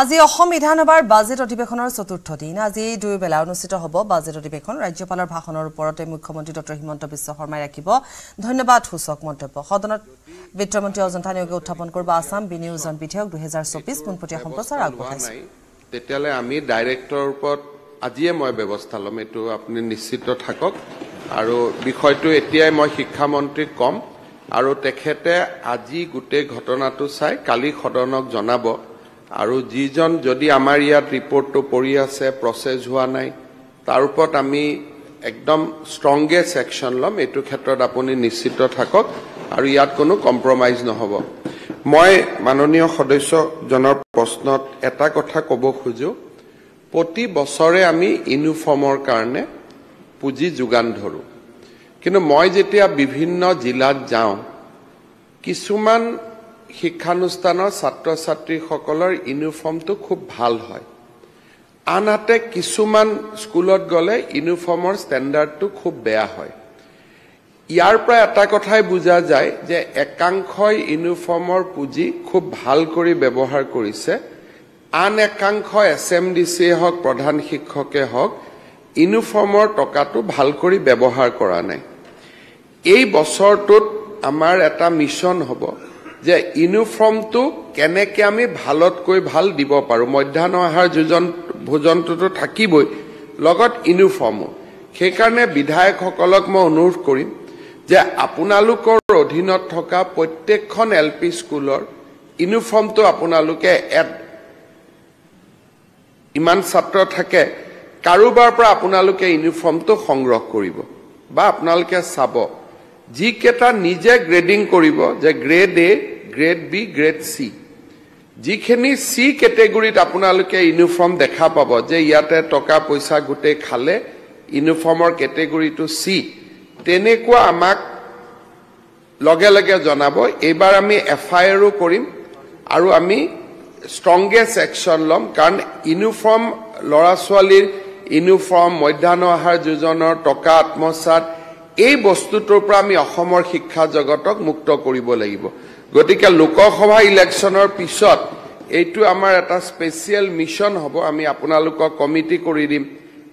আজি অসম বিধানসভাৰ বাজেট অধিৱেশনৰ চতুৰ্থ দিন আজি দুয়োবেলা অনুষ্ঠিত হ'ব বাজেট অধিৱেশন ৰাজ্যপালৰ ভাষণৰ ওপৰতে মুখ্যমন্ত্ৰী ডঃ হিমন্ত বিশ্ব শৰ্মাই ৰাখিব ধন্যবাদ সূচক মন্তব্য সদনত বিত্তমন্ত্ৰী অজন্তা নিয়োগে উত্থাপন কৰিব আছাম বিনিয়োজন বিধেয়ক দুহেজাৰ চৌবিছ পোনপটীয়া সম্প্ৰচাৰ আগবঢ়াইছে তেতিয়ালৈ আমি ডাইৰেক্টৰ ওপৰত আজিয়ে মই ব্যৱস্থা ল'ম এইটো আপুনি নিশ্চিত থাকক আৰু বিষয়টো এতিয়াই মই শিক্ষামন্ত্ৰীক ক'ম আৰু তেখেতে আজি গোটেই ঘটনাটো চাই কালি সদনক জনাব আৰু যিজন যদি আমাৰ ইয়াত ৰিপৰ্টটো পৰি আছে প্ৰচেছ হোৱা নাই তাৰ ওপৰত আমি একদম ষ্ট্ৰংগেষ্ট একশ্যন ল'ম এইটো ক্ষেত্ৰত আপুনি নিশ্চিত থাকক আৰু ইয়াত কোনো কম্প্ৰমাইজ নহ'ব মই মাননীয় সদস্যজনৰ প্ৰশ্নত এটা কথা ক'ব খোজো প্ৰতি বছৰে আমি ইউনিফৰ্মৰ কাৰণে পুঁজি যোগান ধৰোঁ কিন্তু মই যেতিয়া বিভিন্ন জিলাত যাওঁ কিছুমান শিক্ষানুষ্ঠানৰ ছাত্ৰ ছাত্ৰীসকলৰ ইউনিফৰ্মটো খুব ভাল হয় আনহাতে কিছুমান স্কুলত গ'লে ইউনিফৰ্মৰ ষ্টেণ্ডাৰ্ডটো খুব বেয়া হয় ইয়াৰ পৰা এটা কথাই বুজা যায় যে একাংশই ইউনিফৰ্মৰ পুঁজি খুব ভাল কৰি ব্যৱহাৰ কৰিছে আন একাংশ এছ এম ডি চিয়ে হওক প্ৰধান শিক্ষকে হওক ইউনিফৰ্মৰ টকাটো ভাল কৰি ব্যৱহাৰ কৰা নাই এই বছৰটোত আমাৰ এটা মিছন হ'ব যে ইউনিফৰ্মটো কেনেকে আমি ভালতকৈ ভাল দিব পাৰোঁ মধ্যাহ্ন আহাৰ যোজন ভোজনটোতো থাকিবই লগত ইউনিফৰ্মো সেইকাৰণে বিধায়কসকলক মই অনুৰোধ কৰিম যে আপোনালোকৰ অধীনত থকা প্ৰত্যেকখন এল পি স্কুলৰ ইউনিফৰ্মটো আপোনালোকে ইমান ছাত্ৰ থাকে কাৰোবাৰ পৰা আপোনালোকে ইউনিফৰ্মটো সংগ্ৰহ কৰিব বা আপোনালোকে চাব যিকেইটা নিজে গ্ৰেডিং কৰিব যে grade A grade B grade C যিখিনি চি কেটেগৰীত আপোনালোকে ইউনিফৰ্ম দেখা পাব যে ইয়াতে টকা পইচা গোটেই খালে ইউনিফৰ্মৰ কেটেগৰীটো চি তেনেকুৱা আমাক লগে লগে জনাব এইবাৰ আমি এফ আই আৰো কৰিম আৰু আমি ষ্ট্ৰংগেষ্ট একশ্যন ল'ম কাৰণ ইউনিফৰ্ম ল'ৰা ছোৱালীৰ ইউনিফৰ্ম মধ্যাহ্ন আহাৰ যোজনৰ টকা আত্মসাত এই বস্তুটোৰ পৰা আমি অসমৰ শিক্ষা জগতক মুক্ত কৰিব লাগিব গতিকে লোকসভা ইলেকশ্যনৰ পিছত এইটো আমাৰ এটা স্পেচিয়েল মিছন হ'ব আমি আপোনালোকক কমিটি কৰি দিম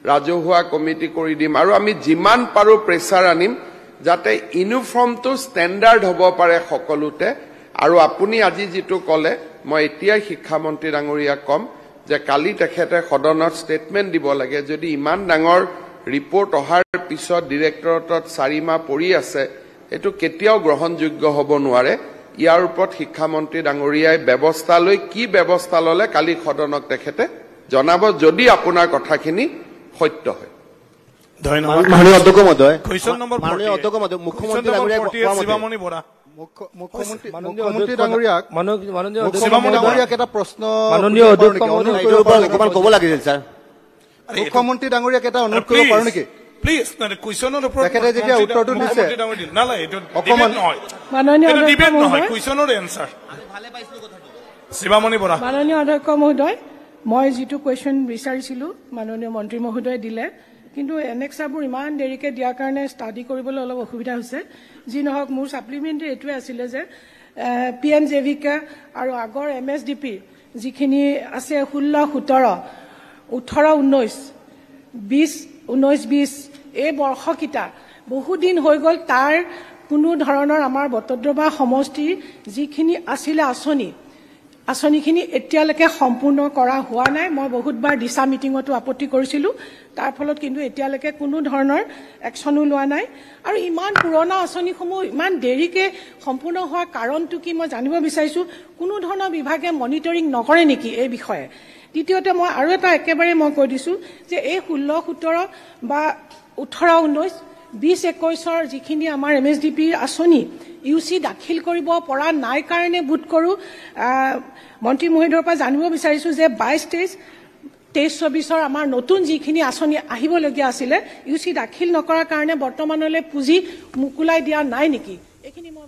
ৰাজহুৱা কমিটি কৰি দিম আৰু আমি যিমান পাৰোঁ প্ৰেছাৰ আনিম যাতে ইউনিফৰ্মটো ষ্টেণ্ডাৰ্ড হ'ব পাৰে সকলোতে আৰু আপুনি আজি যিটো ক'লে মই এতিয়াই শিক্ষামন্ত্ৰী ডাঙৰীয়াক ক'ম যে কালি তেখেতে সদনত ষ্টেটমেণ্ট দিব লাগে যদি ইমান ডাঙৰ ৰিপৰ্ট অহাৰ পিছত ডিৰেক্টৰেটত চাৰি মাহ পৰি আছে এইটো কেতিয়াও গ্ৰহণযোগ্য হ'ব নোৱাৰে ইয়াৰ ওপৰত শিক্ষামন্ত্ৰী ডাঙৰীয়াই ব্যৱস্থা লৈ কি ব্যৱস্থা ললে কালি সদনক তেখেতে জনাব যদি আপোনাৰ কথাখিনি সত্য হয় মুখ্যমন্ত্ৰী ডাঙৰীয়াক এটা অনুৰোধ কৰিব পাৰো নেকি যেতিয়া মাননীয় অধ্যক্ষ মহোদয় মই যিটো কুৱেশ্যন বিচাৰিছিলো মাননীয় মন্ত্ৰী মহোদয়ে দিলে কিন্তু এনেক্সাবোৰ ইমান দেৰিকে দিয়াৰ কাৰণে ষ্টাডি কৰিবলৈ অলপ অসুবিধা হৈছে যি নহওক মোৰ ছাপ্লিমেণ্টেৰী এইটোৱে আছিলে যে P N J V K আৰু আগৰ এম এছ ডি পি যিখিনি আছে ষোল্ল সোতৰ ওঠৰ ঊনৈছ বিছ ঊনৈছ বিছ এই বৰ্ষকেইটা বহুদিন হৈ গ'ল তাৰ কোনো ধৰণৰ আমাৰ বটদ্ৰবা সমষ্টিৰ যিখিনি আছিলে আঁচনি আঁচনিখিনি এতিয়ালৈকে সম্পূৰ্ণ কৰা হোৱা নাই মই বহুতবাৰ দিছা মিটিঙতো আপত্তি কৰিছিলোঁ তাৰ ফলত কিন্তু এতিয়ালৈকে কোনো ধৰণৰ একশ্যনো লোৱা নাই আৰু ইমান পুৰণা আঁচনিসমূহ ইমান দেৰিকৈ সম্পূৰ্ণ হোৱা কাৰণটো কি মই জানিব বিচাৰিছোঁ কোনো ধৰণৰ বিভাগে মনিটৰিং নকৰে নেকি এই বিষয়ে দ্বিতীয়তে মই আৰু এটা একেবাৰে মই কৈ দিছোঁ যে এই ষোল্ল সোতৰ বা ওঠৰ ঊনৈছ বিছ একৈশৰ যিখিনি আমাৰ এম এছ ডি পিৰ আঁচনি ইউ চি দাখিল কৰিব পৰা নাই কাৰণে বোধ কৰোঁ মন্ত্ৰী মহোদয়ৰ পৰা জানিব বিচাৰিছোঁ যে বাইছ তেইছ তেইছ চৌবিছৰ আমাৰ নতুন যিখিনি আঁচনি আহিবলগীয়া আছিলে ইউ চি দাখিল নকৰাৰ কাৰণে বৰ্তমানলৈ পুঁজি মোকোলাই দিয়া নাই নেকি এইখিনি